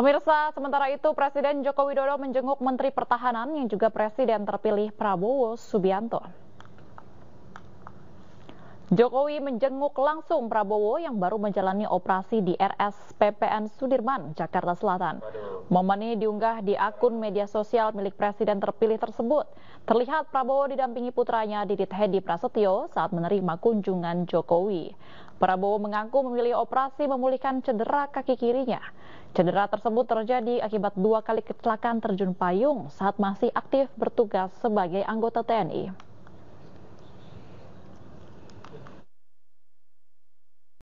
Pemirsa, sementara itu Presiden Joko Widodo menjenguk Menteri Pertahanan yang juga Presiden terpilih Prabowo Subianto. Jokowi menjenguk langsung Prabowo yang baru menjalani operasi di RSPPN Sudirman, Jakarta Selatan. Momen ini diunggah di akun media sosial milik presiden terpilih tersebut. Terlihat Prabowo didampingi putranya Didit Hedi Prasetyo saat menerima kunjungan Jokowi. Prabowo mengaku memilih operasi memulihkan cedera kaki kirinya. Cedera tersebut terjadi akibat dua kali kecelakaan terjun payung saat masih aktif bertugas sebagai anggota TNI.